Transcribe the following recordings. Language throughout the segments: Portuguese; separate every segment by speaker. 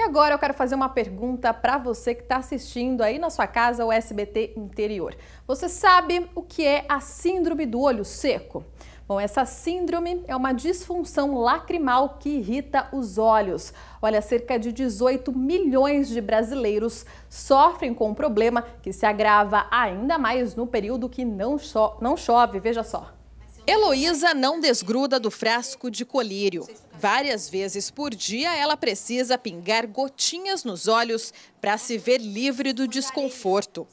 Speaker 1: E agora eu quero fazer uma pergunta para você que está assistindo aí na sua casa o SBT Interior. Você sabe o que é a síndrome do olho seco? Bom, essa síndrome é uma disfunção lacrimal que irrita os olhos. Olha, cerca de 18 milhões de brasileiros sofrem com o um problema que se agrava ainda mais no período que não, cho não chove. Veja só. Heloísa não desgruda do frasco de colírio. Várias vezes por dia, ela precisa pingar gotinhas nos olhos para se ver livre do desconforto.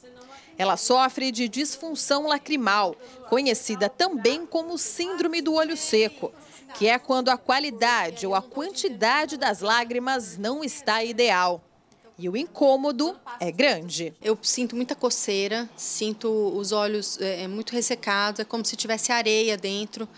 Speaker 1: Ela sofre de disfunção lacrimal, conhecida também como síndrome do olho seco, que é quando a qualidade ou a quantidade das
Speaker 2: lágrimas não está ideal. E o incômodo é grande. Eu sinto muita coceira, sinto os olhos é, é, muito ressecados, é como se tivesse areia dentro.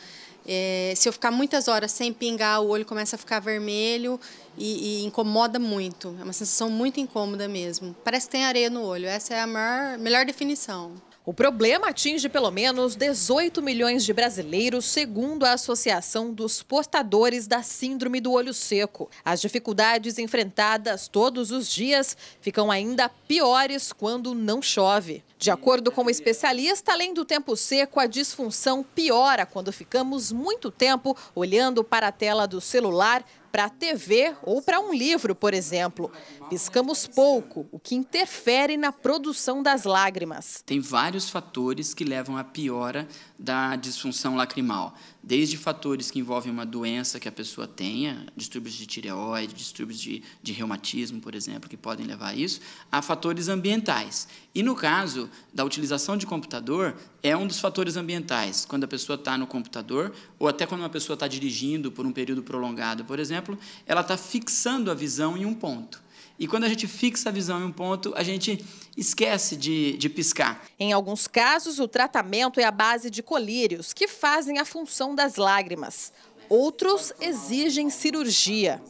Speaker 2: É, se eu ficar muitas horas sem pingar, o olho começa a ficar vermelho e, e, incomoda muito. É uma sensação muito incômoda mesmo. Parece que tem areia no olho. Essa é a maior, melhor definição. O problema atinge pelo menos 18 milhões de
Speaker 1: brasileiros, segundo a Associação dos Portadores da Síndrome do Olho Seco. As dificuldades enfrentadas todos os dias ficam ainda piores quando não chove. De acordo com o especialista, além do tempo seco, a disfunção piora quando ficamos muito tempo olhando para a tela do celular para a TV ou para um livro, por exemplo. Piscamos pouco, o que interfere na produção das lágrimas.
Speaker 3: Tem vários fatores que levam à piora da disfunção lacrimal, desde fatores que envolvem uma doença que a pessoa tenha, distúrbios de tireoide, distúrbios de, de reumatismo, por exemplo, que podem levar a isso, a fatores ambientais. E no caso da utilização de computador, é um dos fatores ambientais, quando a pessoa está no computador, ou até quando uma pessoa está dirigindo por um período prolongado, por exemplo, ela está fixando a visão em um ponto. E quando a gente fixa a visão em um ponto, a gente esquece de, de, piscar.
Speaker 1: Em alguns casos, o tratamento é a base de colírios, que fazem a função das lágrimas. Outros exigem cirurgia.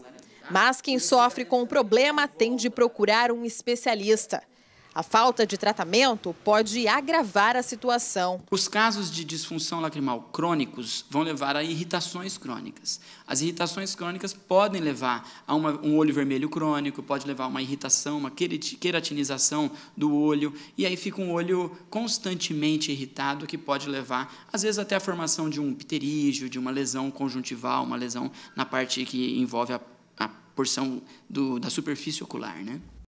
Speaker 1: Mas quem sofre com o problema tem de procurar um especialista. A falta de tratamento pode agravar a situação.
Speaker 3: Os casos de disfunção lacrimal crônicos vão levar a irritações crônicas. As irritações crônicas podem levar a uma, um olho vermelho crônico, pode levar a uma irritação, uma queratinização do olho, e aí fica um olho constantemente irritado que pode levar, às vezes, até a formação de um pterígio, de uma lesão conjuntival, uma lesão na parte que envolve a, a porção do, da superfície ocular. Né?